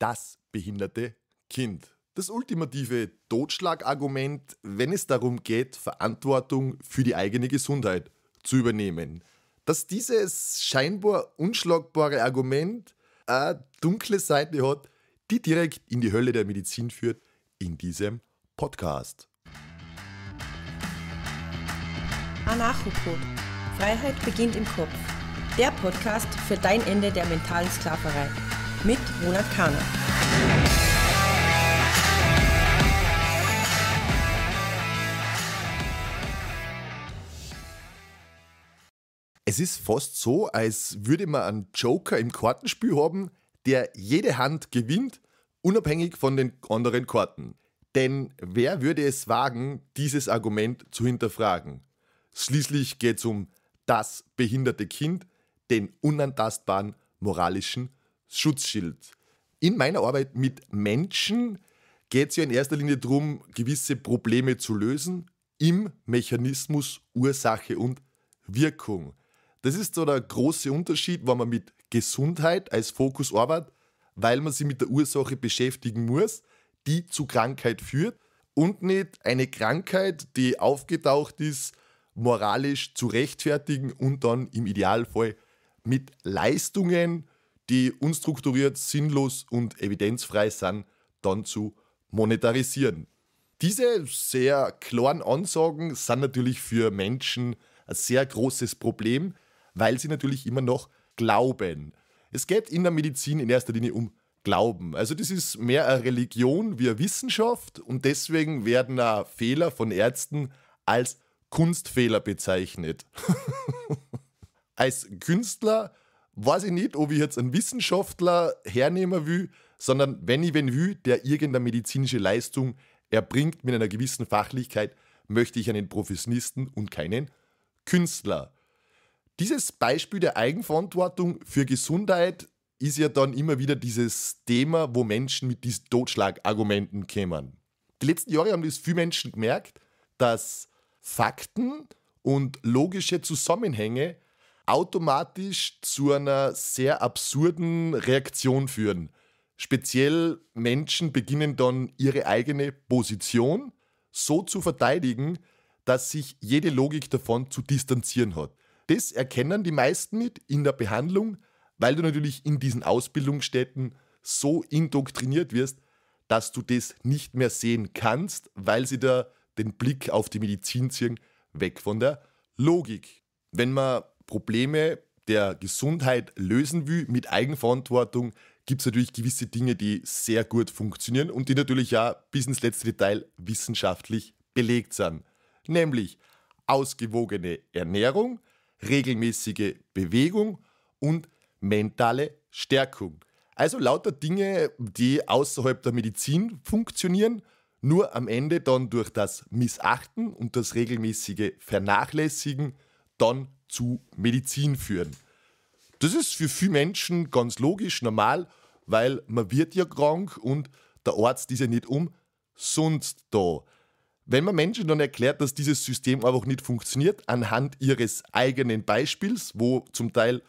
das behinderte Kind. Das ultimative Totschlagargument, wenn es darum geht, Verantwortung für die eigene Gesundheit zu übernehmen. Dass dieses scheinbar unschlagbare Argument eine dunkle Seite hat, die direkt in die Hölle der Medizin führt, in diesem Podcast. Anarchopod. Freiheit beginnt im Kopf. Der Podcast für dein Ende der mentalen Sklaverei mit Ronald Kahner. Es ist fast so, als würde man einen Joker im Kartenspiel haben, der jede Hand gewinnt, unabhängig von den anderen Karten. Denn wer würde es wagen, dieses Argument zu hinterfragen? Schließlich geht es um das behinderte Kind, den unantastbaren moralischen Schutzschild. In meiner Arbeit mit Menschen geht es ja in erster Linie darum, gewisse Probleme zu lösen im Mechanismus Ursache und Wirkung. Das ist so der große Unterschied, wenn man mit Gesundheit als Fokus arbeitet, weil man sich mit der Ursache beschäftigen muss, die zu Krankheit führt und nicht eine Krankheit, die aufgetaucht ist, moralisch zu rechtfertigen und dann im Idealfall mit Leistungen die unstrukturiert, sinnlos und evidenzfrei sind, dann zu monetarisieren. Diese sehr klaren Ansagen sind natürlich für Menschen ein sehr großes Problem, weil sie natürlich immer noch glauben. Es geht in der Medizin in erster Linie um Glauben. Also das ist mehr eine Religion wie eine Wissenschaft und deswegen werden auch Fehler von Ärzten als Kunstfehler bezeichnet. als Künstler weiß ich nicht, ob ich jetzt einen Wissenschaftler hernehmen will, sondern wenn ich wen will, der irgendeine medizinische Leistung erbringt mit einer gewissen Fachlichkeit, möchte ich einen Professionisten und keinen Künstler. Dieses Beispiel der Eigenverantwortung für Gesundheit ist ja dann immer wieder dieses Thema, wo Menschen mit diesen Totschlagargumenten kämen. Die letzten Jahre haben das viele Menschen gemerkt, dass Fakten und logische Zusammenhänge automatisch zu einer sehr absurden Reaktion führen. Speziell Menschen beginnen dann ihre eigene Position so zu verteidigen, dass sich jede Logik davon zu distanzieren hat. Das erkennen die meisten nicht in der Behandlung, weil du natürlich in diesen Ausbildungsstätten so indoktriniert wirst, dass du das nicht mehr sehen kannst, weil sie da den Blick auf die Medizin ziehen, weg von der Logik. Wenn man Probleme der Gesundheit lösen will mit Eigenverantwortung, gibt es natürlich gewisse Dinge, die sehr gut funktionieren und die natürlich ja bis ins letzte Detail wissenschaftlich belegt sind. Nämlich ausgewogene Ernährung, regelmäßige Bewegung und mentale Stärkung. Also lauter Dinge, die außerhalb der Medizin funktionieren, nur am Ende dann durch das Missachten und das regelmäßige Vernachlässigen dann zu Medizin führen. Das ist für viele Menschen ganz logisch, normal, weil man wird ja krank und der Arzt ist ja nicht umsonst da. Wenn man Menschen dann erklärt, dass dieses System einfach nicht funktioniert, anhand ihres eigenen Beispiels, wo zum Teil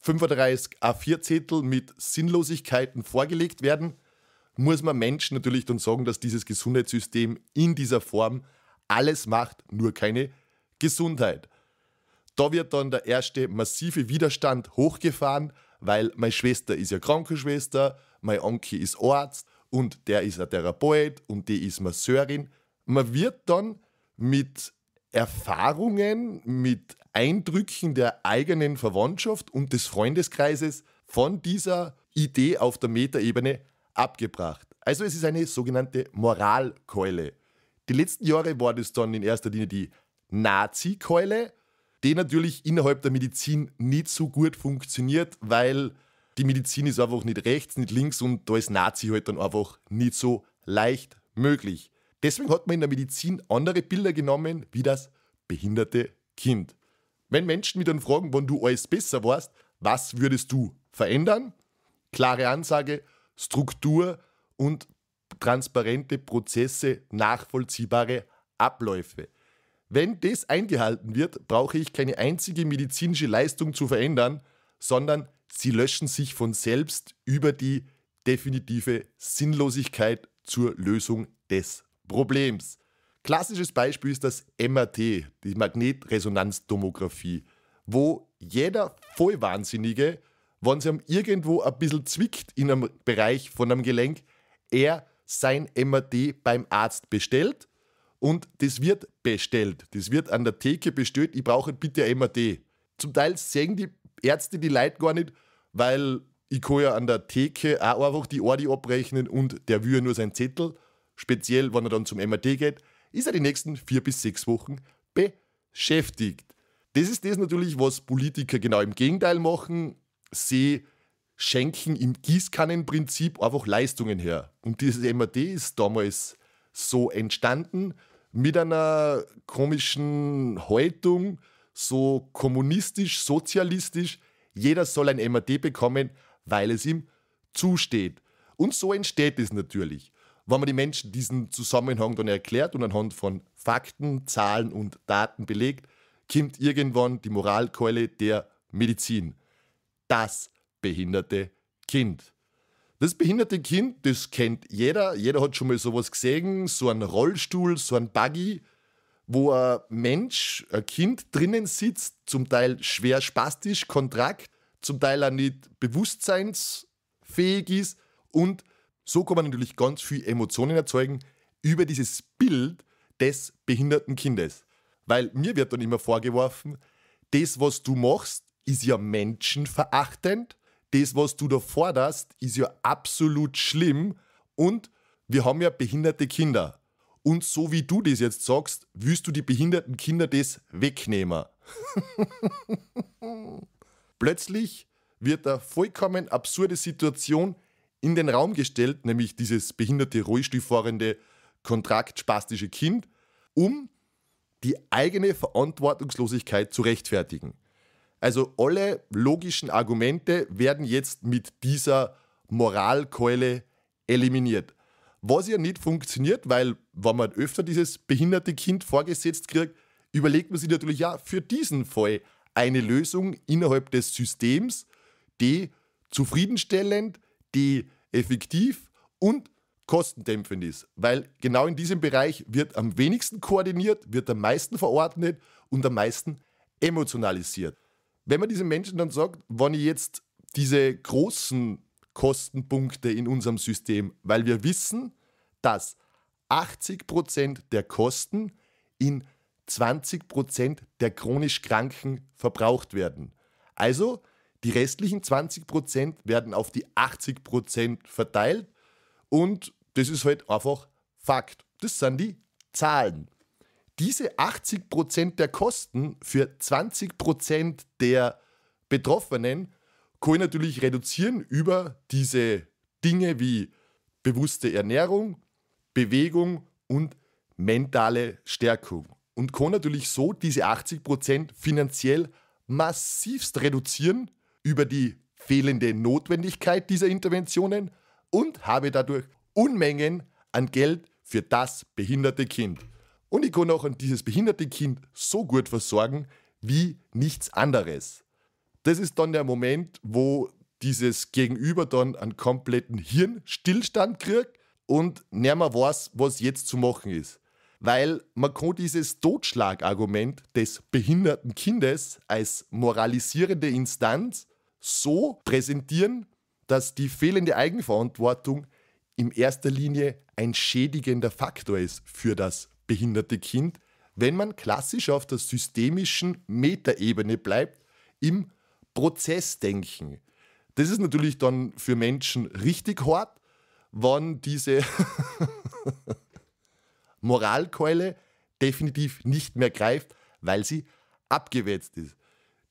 35 A4-Zettel mit Sinnlosigkeiten vorgelegt werden, muss man Menschen natürlich dann sagen, dass dieses Gesundheitssystem in dieser Form alles macht, nur keine Gesundheit. Da wird dann der erste massive Widerstand hochgefahren, weil meine Schwester ist ja Krankenschwester, mein Onkel ist Arzt und der ist ein Therapeut und die ist Masseurin. Man wird dann mit Erfahrungen, mit Eindrücken der eigenen Verwandtschaft und des Freundeskreises von dieser Idee auf der Metaebene abgebracht. Also es ist eine sogenannte Moralkeule. Die letzten Jahre war das dann in erster Linie die Nazi-Keule, die natürlich innerhalb der Medizin nicht so gut funktioniert, weil die Medizin ist einfach nicht rechts, nicht links und da ist Nazi halt dann einfach nicht so leicht möglich. Deswegen hat man in der Medizin andere Bilder genommen, wie das behinderte Kind. Wenn Menschen mich dann fragen, wann du alles besser warst, was würdest du verändern? Klare Ansage, Struktur und transparente Prozesse, nachvollziehbare Abläufe. Wenn das eingehalten wird, brauche ich keine einzige medizinische Leistung zu verändern, sondern sie löschen sich von selbst über die definitive Sinnlosigkeit zur Lösung des Problems. Klassisches Beispiel ist das MRT, die Magnetresonanztomographie, wo jeder Vollwahnsinnige, wenn sie ihm irgendwo ein bisschen zwickt in einem Bereich von einem Gelenk, er sein MRT beim Arzt bestellt und das wird bestellt. Das wird an der Theke bestellt. Ich brauche bitte ein MRT. Zum Teil sehen die Ärzte die Leute gar nicht, weil ich kann ja an der Theke auch einfach die Ordi abrechnen und der will ja nur seinen Zettel. Speziell, wenn er dann zum MRT geht, ist er die nächsten vier bis sechs Wochen beschäftigt. Das ist das natürlich, was Politiker genau im Gegenteil machen. Sie schenken im Gießkannenprinzip einfach Leistungen her. Und dieses MRT ist damals so entstanden mit einer komischen Haltung, so kommunistisch, sozialistisch. Jeder soll ein MAD bekommen, weil es ihm zusteht. Und so entsteht es natürlich. Wenn man die Menschen diesen Zusammenhang dann erklärt und anhand von Fakten, Zahlen und Daten belegt, kommt irgendwann die Moralkeule der Medizin. Das behinderte Kind. Das behinderte Kind, das kennt jeder. Jeder hat schon mal sowas gesehen, so ein Rollstuhl, so ein Buggy, wo ein Mensch, ein Kind drinnen sitzt, zum Teil schwer spastisch, kontrakt, zum Teil auch nicht bewusstseinsfähig ist. Und so kann man natürlich ganz viel Emotionen erzeugen über dieses Bild des behinderten Kindes. Weil mir wird dann immer vorgeworfen, das, was du machst, ist ja menschenverachtend das, was du da forderst, ist ja absolut schlimm und wir haben ja behinderte Kinder. Und so wie du das jetzt sagst, willst du die behinderten Kinder das wegnehmen. Plötzlich wird eine vollkommen absurde Situation in den Raum gestellt, nämlich dieses behinderte, rollstuhlfahrende, kontraktspastische Kind, um die eigene Verantwortungslosigkeit zu rechtfertigen. Also alle logischen Argumente werden jetzt mit dieser Moralkeule eliminiert. Was ja nicht funktioniert, weil wenn man öfter dieses behinderte Kind vorgesetzt kriegt, überlegt man sich natürlich ja für diesen Fall eine Lösung innerhalb des Systems, die zufriedenstellend, die effektiv und kostendämpfend ist. Weil genau in diesem Bereich wird am wenigsten koordiniert, wird am meisten verordnet und am meisten emotionalisiert wenn man diesen Menschen dann sagt, wenn ich jetzt diese großen Kostenpunkte in unserem System, weil wir wissen, dass 80% der Kosten in 20% der chronisch Kranken verbraucht werden. Also die restlichen 20% werden auf die 80% verteilt und das ist halt einfach Fakt. Das sind die Zahlen diese 80 der Kosten für 20 der Betroffenen kann ich natürlich reduzieren über diese Dinge wie bewusste Ernährung, Bewegung und mentale Stärkung. Und kann natürlich so diese 80 finanziell massivst reduzieren über die fehlende Notwendigkeit dieser Interventionen und habe dadurch Unmengen an Geld für das behinderte Kind. Und ich kann auch an dieses behinderte Kind so gut versorgen wie nichts anderes. Das ist dann der Moment, wo dieses Gegenüber dann einen kompletten Hirnstillstand kriegt und nicht mehr weiß, was jetzt zu machen ist. Weil man kann dieses Totschlagargument des behinderten Kindes als moralisierende Instanz so präsentieren, dass die fehlende Eigenverantwortung in erster Linie ein schädigender Faktor ist für das behinderte Kind, wenn man klassisch auf der systemischen Metaebene bleibt, im Prozessdenken. Das ist natürlich dann für Menschen richtig hart, wann diese Moralkeule definitiv nicht mehr greift, weil sie abgewetzt ist.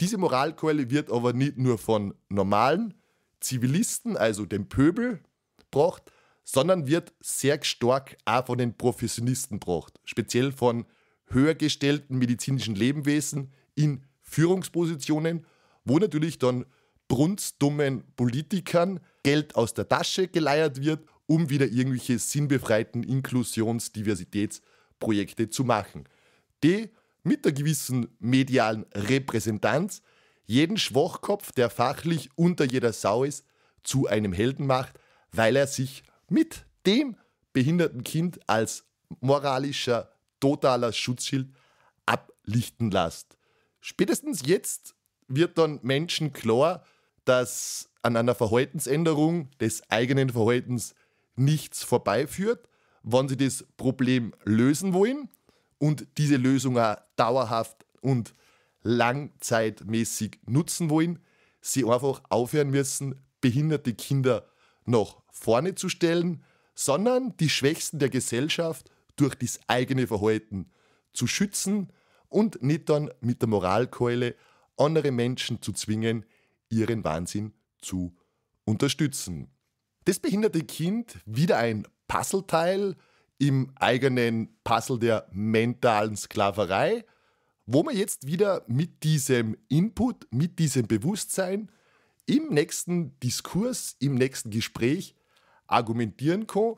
Diese Moralkeule wird aber nicht nur von normalen Zivilisten, also dem Pöbel, gebracht, sondern wird sehr stark auch von den Professionisten gebracht, speziell von höhergestellten medizinischen Lebewesen in Führungspositionen, wo natürlich dann brunstdummen Politikern Geld aus der Tasche geleiert wird, um wieder irgendwelche sinnbefreiten Inklusions-Diversitätsprojekte zu machen, die mit der gewissen medialen Repräsentanz jeden Schwachkopf, der fachlich unter jeder Sau ist, zu einem Helden macht, weil er sich mit dem behinderten Kind als moralischer, totaler Schutzschild ablichten lasst. Spätestens jetzt wird dann Menschen klar, dass an einer Verhaltensänderung des eigenen Verhaltens nichts vorbeiführt, wenn sie das Problem lösen wollen und diese Lösung auch dauerhaft und langzeitmäßig nutzen wollen, sie einfach aufhören müssen, behinderte Kinder zu nach vorne zu stellen, sondern die Schwächsten der Gesellschaft durch das eigene Verhalten zu schützen und nicht dann mit der Moralkeule andere Menschen zu zwingen, ihren Wahnsinn zu unterstützen. Das behinderte Kind wieder ein Puzzleteil im eigenen Puzzle der mentalen Sklaverei, wo man jetzt wieder mit diesem Input, mit diesem Bewusstsein im nächsten Diskurs, im nächsten Gespräch argumentieren kann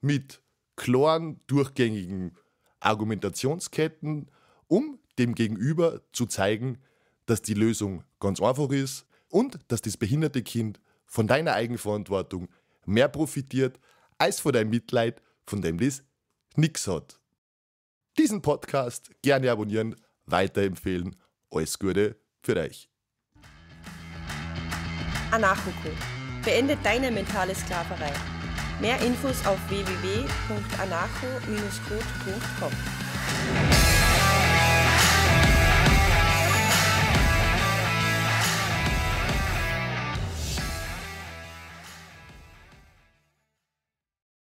mit klaren, durchgängigen Argumentationsketten, um dem Gegenüber zu zeigen, dass die Lösung ganz einfach ist und dass das behinderte Kind von deiner Eigenverantwortung mehr profitiert als von deinem Mitleid, von dem das nichts hat. Diesen Podcast gerne abonnieren, weiterempfehlen. Alles Gute für euch. Anarchoco. Beende deine mentale Sklaverei. Mehr Infos auf wwwanacho codecom